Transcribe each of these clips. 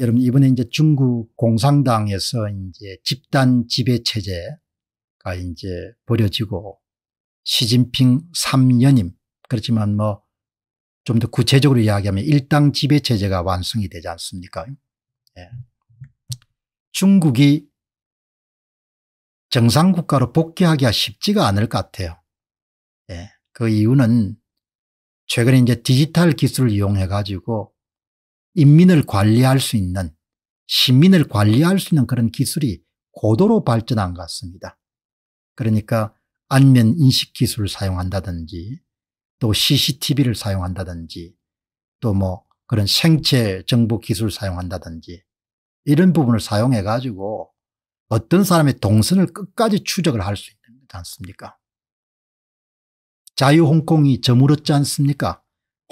여러분 이번에 이제 중국 공산당에서 이제 집단 지배 체제가 이제 버려지고 시진핑 3연임 그렇지만 뭐 좀 더 구체적으로 이야기하면 일당 지배 체제가 완성이 되지 않습니까? 예. 중국이 정상 국가로 복귀하기가 쉽지가 않을 것 같아요. 예. 그 이유는 최근에 이제 디지털 기술을 이용해 가지고 인민을 관리할 수 있는 시민을 관리할 수 있는 그런 기술이 고도로 발전한 것 같습니다. 그러니까 안면 인식 기술을 사용한다든지 또 CCTV를 사용한다든지 또 뭐 그런 생체 정보 기술을 사용한다든지 이런 부분을 사용해 가지고 어떤 사람의 동선을 끝까지 추적을 할 수 있는 거지 않습니까? 자유홍콩이 저물었지 않습니까?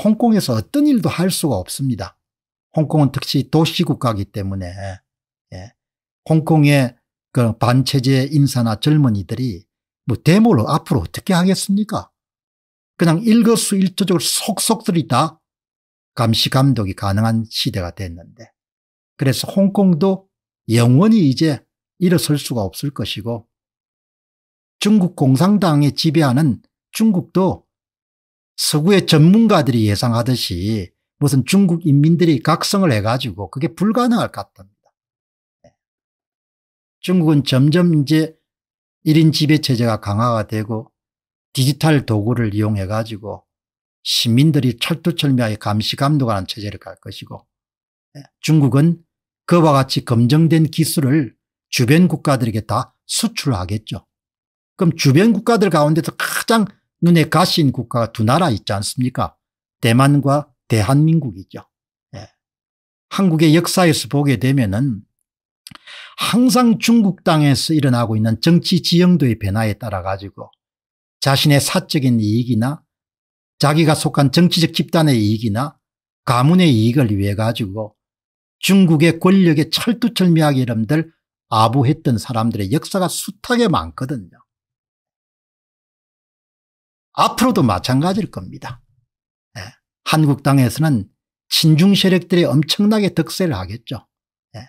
홍콩에서 어떤 일도 할 수가 없습니다. 홍콩은 특히 도시국가이기 때문에 예. 홍콩의 그 반체제 인사나 젊은이들이 뭐 데모를 앞으로 어떻게 하겠습니까? 그냥 일거수일투족으로 속속들이 다 감시 감독이 가능한 시대가 됐는데 그래서 홍콩도 영원히 이제 일어설 수가 없을 것이고 중국 공산당이 지배하는 중국도 서구의 전문가들이 예상하듯이 무슨 중국 인민들이 각성을 해가지고 그게 불가능할 것 같답니다. 네. 중국은 점점 이제 1인 지배체제가 강화가 되고 디지털 도구를 이용해가지고 시민들이 철두철미하게 감시 감독하는 체제를 갈 것이고 네. 중국은 그와 같이 검증된 기술을 주변 국가들에게 다 수출하겠죠. 그럼 주변 국가들 가운데서 가장 눈에 가시 국가가 두 나라 있지 않습니까? 대만과 대한민국이죠. 예. 한국의 역사에서 보게 되면은 항상 중국 땅에서 일어나고 있는 정치 지형도의 변화에 따라 가지고 자신의 사적인 이익이나 자기가 속한 정치적 집단의 이익이나 가문의 이익을 위해 가지고 중국의 권력에 철두철미하게 이름들 아부했던 사람들의 역사가 숱하게 많거든요. 앞으로도 마찬가지일 겁니다. 한국당에서는 친중 세력들이 엄청나게 득세를 하겠죠. 예.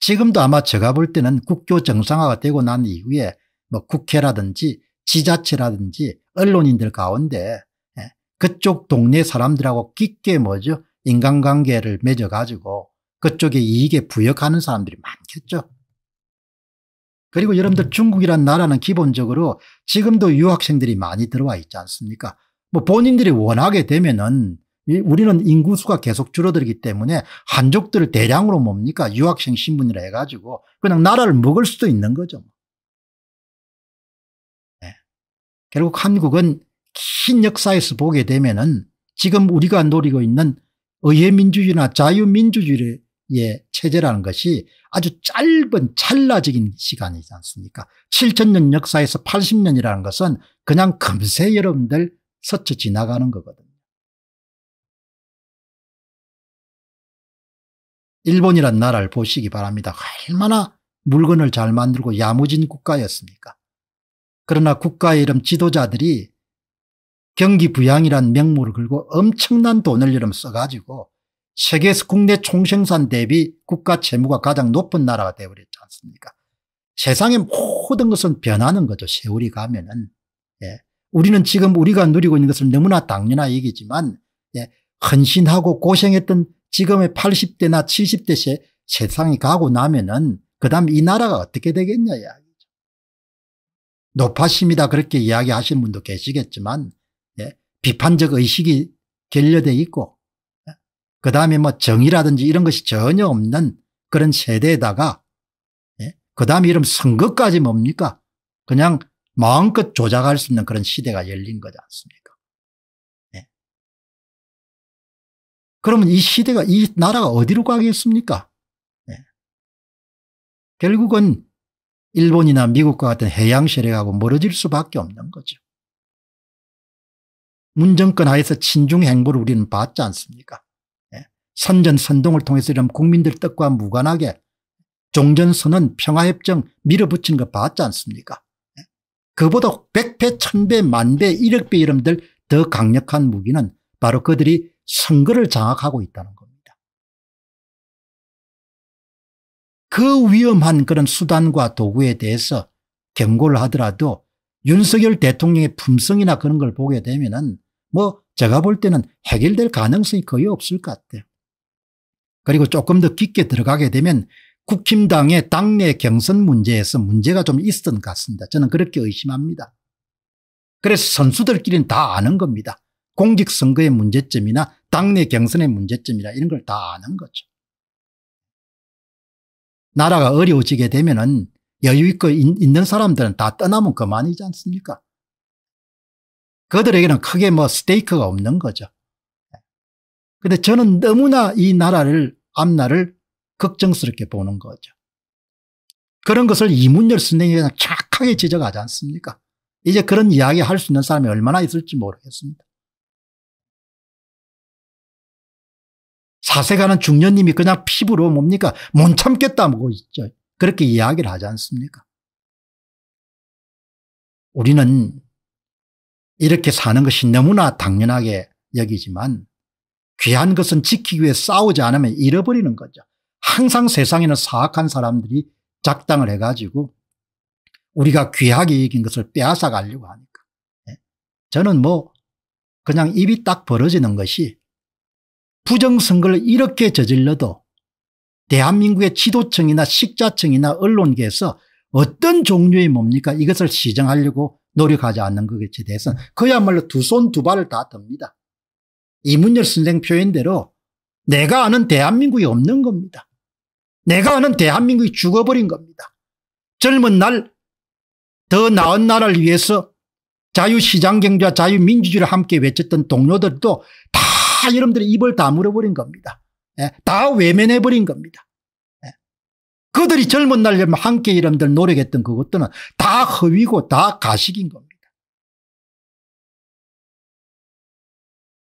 지금도 아마 제가 볼 때는 국교 정상화가 되고 난 이후에 뭐 국회라든지 지자체라든지 언론인들 가운데 예. 그쪽 동네 사람들하고 깊게 뭐죠 인간관계를 맺어가지고 그쪽에 이익에 부역하는 사람들이 많겠죠. 그리고 여러분들 중국이란 나라는 기본적으로 지금도 유학생들이 많이 들어와 있지 않습니까 뭐 본인들이 원하게 되면은 우리는 인구수가 계속 줄어들기 때문에 한족들을 대량으로 뭡니까 유학생 신분이라 해가지고 그냥 나라를 먹을 수도 있는 거죠. 뭐. 네. 결국 한국은 긴 역사에서 보게 되면은 지금 우리가 노리고 있는 의회민주주의나 자유민주주의의 체제라는 것이 아주 짧은 찰나적인 시간이지 않습니까 7천년 역사에서 80년이라는 것은 그냥 금세 여러분들 스쳐 지나가는 거거든요. 일본이란 나라를 보시기 바랍니다. 얼마나 물건을 잘 만들고 야무진 국가였습니까? 그러나 국가의 이름 지도자들이 경기 부양이란 명목을 걸고 엄청난 돈을 이름 써가지고 세계에서 국내 총생산 대비 국가 채무가 가장 높은 나라가 되어버렸지 않습니까? 세상의 모든 것은 변하는 거죠. 세월이 가면은. 우리는 지금 우리가 누리고 있는 것을 너무나 당연한 얘기지만 예, 헌신하고 고생했던 지금의 80대나 70대 세상이 가고 나면은 그 다음 이 나라가 어떻게 되겠냐 이야기죠. 높아심니다 그렇게 이야기하시는 분도 계시겠지만 예, 비판적 의식이 결여돼 있고 예, 그 다음에 뭐 정의라든지 이런 것이 전혀 없는 그런 세대에다가 예, 그 다음에 이런 선거까지 뭡니까 그냥 마음껏 조작할 수 있는 그런 시대가 열린 거지 않습니까? 네. 그러면 이 시대가 이 나라가 어디로 가겠습니까? 네. 결국은 일본이나 미국과 같은 해양 세력하고 멀어질 수밖에 없는 거죠. 문정권 하에서 친중 행보를 우리는 받지 않습니까? 네. 선전 선동을 통해서 이런 국민들 뜻과 무관하게 종전선언 평화협정 밀어붙인 거 봤지 않습니까? 그보다 100배, 1000배, 만배, 1억배 여러분들 더 강력한 무기는 바로 그들이 선거를 장악하고 있다는 겁니다. 그 위험한 그런 수단과 도구에 대해서 경고를 하더라도 윤석열 대통령의 품성이나 그런 걸 보게 되면은 뭐 제가 볼 때는 해결될 가능성이 거의 없을 것 같아요. 그리고 조금 더 깊게 들어가게 되면 국힘당의 당내 경선 문제에서 문제가 좀 있었던 것 같습니다. 저는 그렇게 의심합니다. 그래서 선수들끼리는 다 아는 겁니다. 공직선거의 문제점이나 당내 경선의 문제점이나 이런 걸 다 아는 거죠. 나라가 어려워지게 되면 은 여유 있고 있는 사람들은 다 떠나면 그만이지 않습니까? 그들에게는 크게 뭐 스테이크가 없는 거죠. 근데 저는 너무나 이 나라를 앞날을 걱정스럽게 보는 거죠. 그런 것을 이문열 선생이 그냥 착하게 지적하지 않습니까? 이제 그런 이야기 할 수 있는 사람이 얼마나 있을지 모르겠습니다. 사세가는 중년님이 그냥 피부로 뭡니까? 못 참겠다고 뭐 있죠. 그렇게 이야기를 하지 않습니까? 우리는 이렇게 사는 것이 너무나 당연하게 여기지만 귀한 것은 지키기 위해 싸우지 않으면 잃어버리는 거죠. 항상 세상에는 사악한 사람들이 작당을 해가지고 우리가 귀하게 이긴 것을 빼앗아 가려고 하니까. 예? 저는 뭐 그냥 입이 딱 벌어지는 것이 부정선거를 이렇게 저질러도 대한민국의 지도층이나 식자층이나 언론계에서 어떤 종류의 뭡니까 이것을 시정하려고 노력하지 않는 것에 대해서는 그야말로 두 손 두 발을 다 듭니다. 이문열 선생 표현대로 내가 아는 대한민국이 없는 겁니다. 내가 아는 대한민국이 죽어버린 겁니다. 젊은 날 더 나은 나라를 위해서 자유시장경제와 자유민주주의를 함께 외쳤던 동료들도 다 여러분들의 입을 다물어버린 겁니다. 예, 다 외면해버린 겁니다. 예. 그들이 젊은 날 함께 여러분들 노력했던 그것들은 다 허위고 다 가식인 겁니다.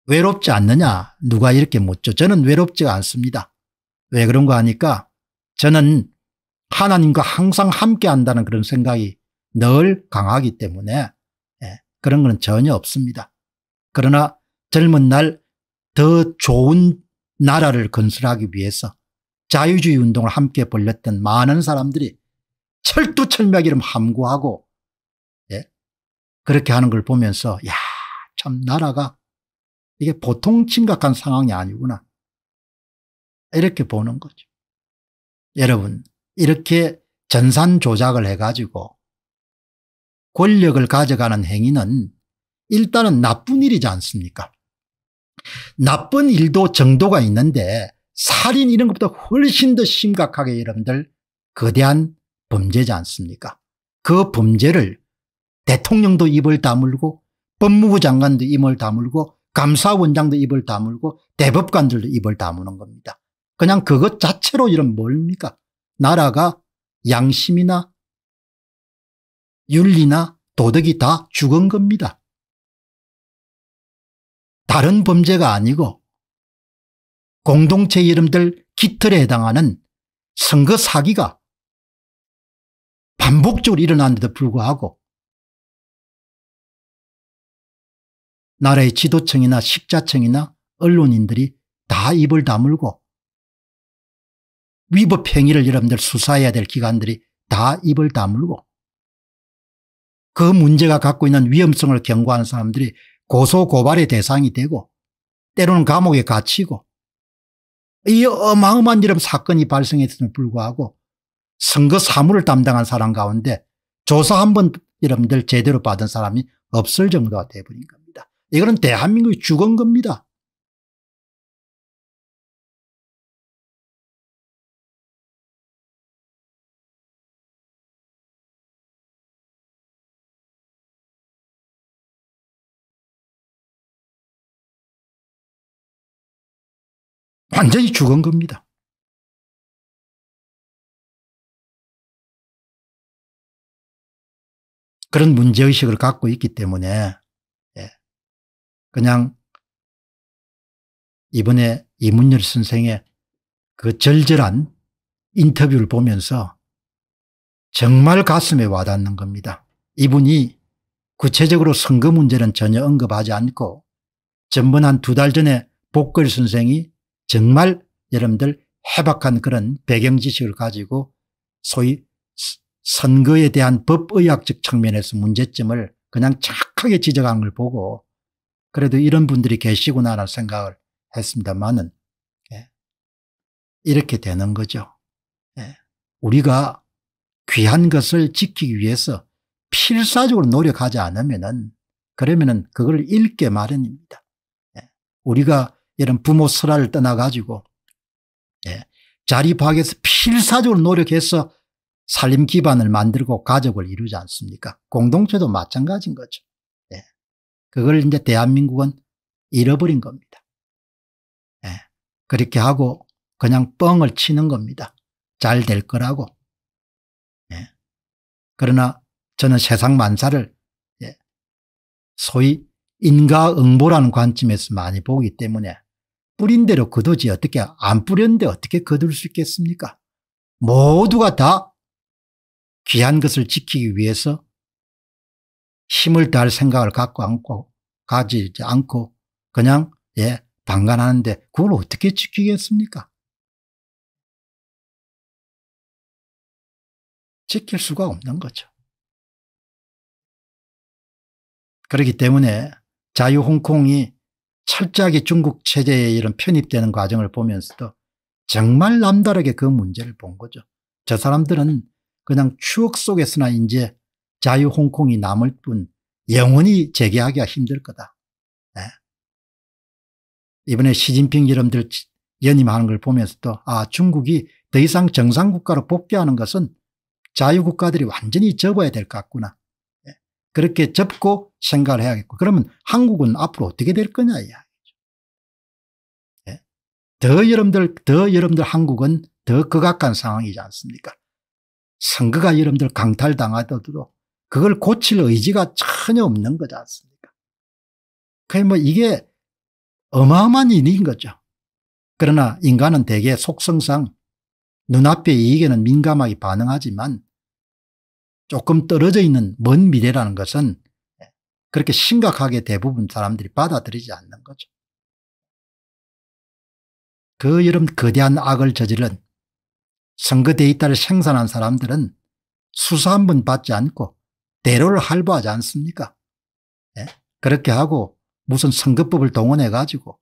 외롭지 않느냐 누가 이렇게 묻죠. 저는 외롭지 않습니다. 왜 그런 거 하니까 저는 하나님과 항상 함께한다는 그런 생각이 늘 강하기 때문에 예, 그런 건 전혀 없습니다. 그러나 젊은 날 더 좋은 나라를 건설하기 위해서 자유주의 운동을 함께 벌렸던 많은 사람들이 철두철미하기를 함구하고 예? 그렇게 하는 걸 보면서 야참 나라가 이게 보통 심각한 상황이 아니구나 이렇게 보는 거죠. 여러분 이렇게 전산 조작을 해가지고 권력을 가져가는 행위는 일단은 나쁜 일이지 않습니까 나쁜 일도 정도가 있는데 살인 이런 것보다 훨씬 더 심각하게 여러분들 거대한 범죄지 않습니까 그 범죄를 대통령도 입을 다물고 법무부 장관도 입을 다물고 감사원장도 입을 다물고 대법관들도 입을 다무는 겁니다. 그냥 그것 자체로 이런 뭡니까? 나라가 양심이나 윤리나 도덕이 다 죽은 겁니다. 다른 범죄가 아니고 공동체 이름들 깃털에 해당하는 선거 사기가 반복적으로 일어났는데도 불구하고 나라의 지도층이나 식자층이나 언론인들이 다 입을 다물고 위법 행위를 여러분들 수사해야 될 기관들이 다 입을 다물고 그 문제가 갖고 있는 위험성을 경고하는 사람들이 고소고발의 대상이 되고 때로는 감옥에 갇히고 이 어마어마한 이런 사건이 발생했음에 도 불구하고 선거 사무를 담당한 사람 가운데 조사 한 번 여러분들 제대로 받은 사람이 없을 정도가 돼버린 겁니다. 이거는 대한민국이 죽은 겁니다. 완전히 죽은 겁니다. 그런 문제의식을 갖고 있기 때문에 예. 그냥 이번에 이문열 선생의 그 절절한 인터뷰를 보면서 정말 가슴에 와닿는 겁니다. 이분이 구체적으로 선거 문제는 전혀 언급하지 않고 전번 한 두 달 전에 복걸 선생이 정말 여러분들 해박한 그런 배경 지식을 가지고 소위 선거에 대한 법의학적 측면에서 문제점을 그냥 착하게 지적한 걸 보고 그래도 이런 분들이 계시구나라는 생각을 했습니다만은 예. 이렇게 되는 거죠. 예. 우리가 귀한 것을 지키기 위해서 필사적으로 노력하지 않으면은 그러면은 그걸 잃게 마련입니다. 예. 우리가 이런 부모 설화를 떠나가지고 예, 자리 파악에서 필사적으로 노력해서 살림 기반을 만들고 가족을 이루지 않습니까 공동체도 마찬가지인 거죠. 예, 그걸 이제 대한민국은 잃어버린 겁니다. 예, 그렇게 하고 그냥 뻥을 치는 겁니다. 잘 될 거라고. 예, 그러나 저는 세상 만사를 예, 소위 인과응보라는 관점에서 많이 보기 때문에 뿌린 대로 거두지 어떻게 안 뿌렸는데 어떻게 거둘 수 있겠습니까 모두가 다 귀한 것을 지키기 위해서 힘을 다할 생각을 갖고 않고 가지 않고 그냥 예 방관하는데 그걸 어떻게 지키겠습니까 지킬 수가 없는 거죠 그렇기 때문에 자유홍콩이 철저하게 중국 체제에 이런 편입되는 과정을 보면서도 정말 남다르게 그 문제를 본 거죠. 저 사람들은 그냥 추억 속에서나 이제 자유 홍콩이 남을 뿐 영원히 재개하기가 힘들 거다. 네. 이번에 시진핑 이름들 연임하는 걸 보면서도 아 중국이 더 이상 정상국가로 복귀하는 것은 자유국가들이 완전히 접어야 될 것 같구나. 그렇게 접고 생각을 해야겠고 그러면 한국은 앞으로 어떻게 될 거냐 이야기죠. 네. 더 여러분들 더 여러분들 한국은 더 극악한 상황이지 않습니까? 선거가 여러분들 강탈당하더라도 그걸 고칠 의지가 전혀 없는 거지 않습니까? 그게 뭐 이게 어마어마한 일인 거죠. 그러나 인간은 대개 속성상 눈앞의 이익에는 민감하게 반응하지만 조금 떨어져 있는 먼 미래라는 것은 네. 그렇게 심각하게 대부분 사람들이 받아들이지 않는 거죠. 그 여름 거대한 악을 저지른 선거 데이터를 생산한 사람들은 수사 한 번 받지 않고 대로를 할부하지 않습니까? 예? 그렇게 하고 무슨 선거법을 동원해 가지고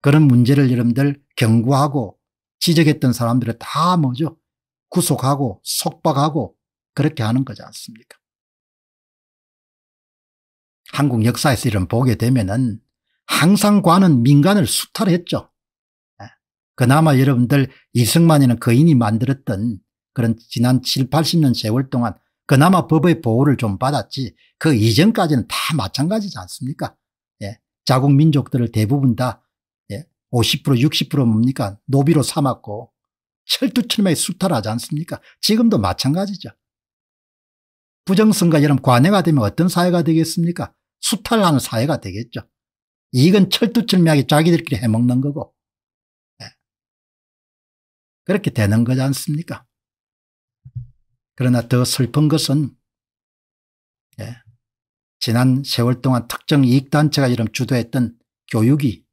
그런 문제를 여러분들 경고하고 지적했던 사람들을 다 뭐죠? 구속하고 속박하고 그렇게 하는 거지 않습니까? 한국 역사에서 이런 보게 되면은 항상 관은 민간을 수탈했죠. 예. 그나마 여러분들 이승만이나 거인이 그 만들었던 그런 지난 7, 80년 세월 동안 그나마 법의 보호를 좀 받았지 그 이전까지는 다 마찬가지지 않습니까? 예. 자국 민족들을 대부분 다 예. 50% 60% 뭡니까? 노비로 삼았고 철두철미에 수탈하지 않습니까? 지금도 마찬가지죠. 부정선거 이런 관해가 되면 어떤 사회가 되겠습니까? 수탈하는 사회가 되겠죠. 이익은 철두철미하게 자기들끼리 해먹는 거고 네. 그렇게 되는 거지 않습니까? 그러나 더 슬픈 것은 네. 지난 세월 동안 특정 이익단체가 이런 주도했던 교육이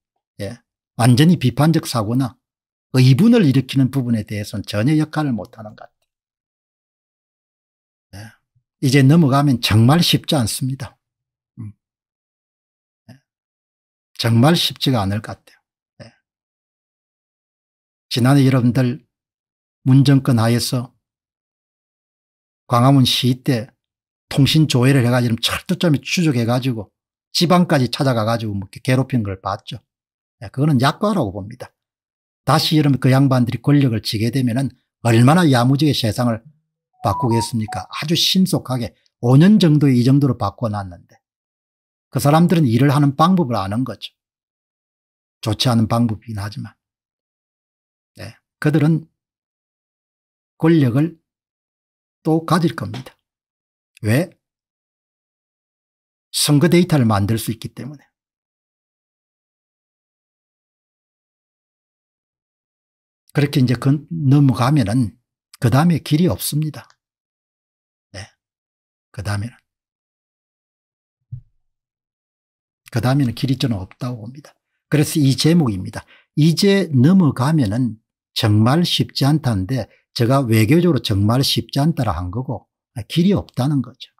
예, 완전히 비판적 사고나 의분을 일으키는 부분에 대해서는 전혀 역할을 못하는 것 이제 넘어가면 정말 쉽지 않습니다. 음. 네. 정말 쉽지가 않을 것 같아요. 네. 지난해 여러분들 문정권 하에서 광화문 시위 때 통신 조회를 해가지고 철도점에 추적해가지고 지방까지 찾아가가지고 뭐 괴롭힌 걸 봤죠. 네, 그거는 약과라고 봅니다. 다시 여러분 그 양반들이 권력을 쥐게 되면 은 얼마나 야무지게 세상을 바꾸겠습니까? 아주 신속하게 5년 정도 이 정도로 바꿔놨는데 그 사람들은 일을 하는 방법을 아는 거죠. 좋지 않은 방법이긴 하지만 네, 그들은 권력을 또 가질 겁니다. 왜? 선거 데이터를 만들 수 있기 때문에. 그렇게 이제 그 넘어가면은 그 다음에 길이 없습니다. 네. 그 다음에는. 그 다음에는 길이 저는 없다고 봅니다. 그래서 이 제목입니다. 이제 넘어가면은 정말 쉽지 않다는데 제가 외교적으로 정말 쉽지 않다라 한 거고 아, 길이 없다는 거죠.